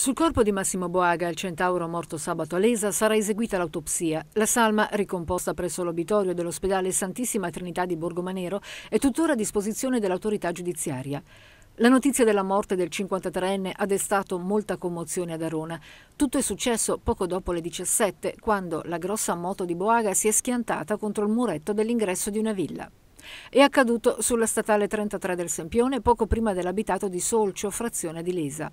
Sul corpo di Massimo Boaga, il centauro morto sabato a Lesa, sarà eseguita l'autopsia. La salma, ricomposta presso l'obitorio dell'ospedale Santissima Trinità di Borgomanero, è tuttora a disposizione dell'autorità giudiziaria. La notizia della morte del 53enne ha destato molta commozione ad Arona. Tutto è successo poco dopo le 17, quando la grossa moto di Boaga si è schiantata contro il muretto dell'ingresso di una villa. È accaduto sulla statale 33 del Sempione, poco prima dell'abitato di Solcio, frazione di Lesa.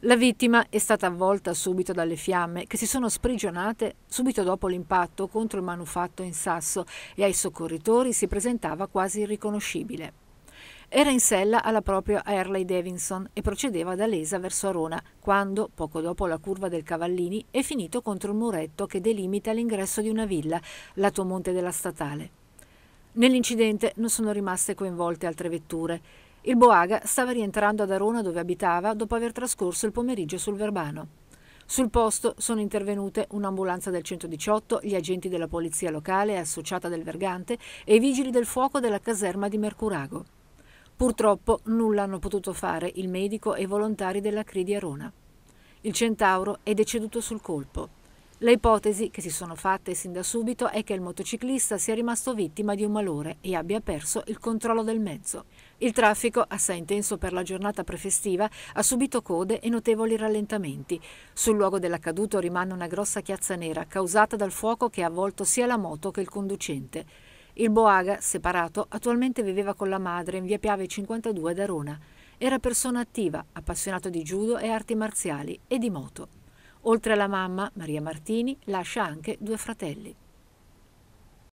La vittima è stata avvolta subito dalle fiamme che si sono sprigionate subito dopo l'impatto contro il manufatto in sasso e ai soccorritori si presentava quasi irriconoscibile. Era in sella alla propria Harley Davidson e procedeva da Lesa verso Arona, quando, poco dopo la curva del Cavallini, è finito contro il muretto che delimita l'ingresso di una villa, lato monte della statale. Nell'incidente non sono rimaste coinvolte altre vetture. Il Boaga stava rientrando ad Arona dove abitava dopo aver trascorso il pomeriggio sul Verbano. Sul posto sono intervenute un'ambulanza del 118, gli agenti della polizia locale associata del Vergante e i vigili del fuoco della caserma di Mercurago. Purtroppo nulla hanno potuto fare il medico e i volontari della CRI di Arona. Il centauro è deceduto sul colpo. La ipotesi che si sono fatte sin da subito è che il motociclista sia rimasto vittima di un malore e abbia perso il controllo del mezzo. Il traffico, assai intenso per la giornata prefestiva, ha subito code e notevoli rallentamenti. Sul luogo dell'accaduto rimane una grossa chiazza nera causata dal fuoco che ha avvolto sia la moto che il conducente. Il Boaga, separato, attualmente viveva con la madre in via Piave 52 ad Arona. Era persona attiva, appassionato di judo e arti marziali e di moto. Oltre alla mamma, Maria Martini lascia anche due fratelli.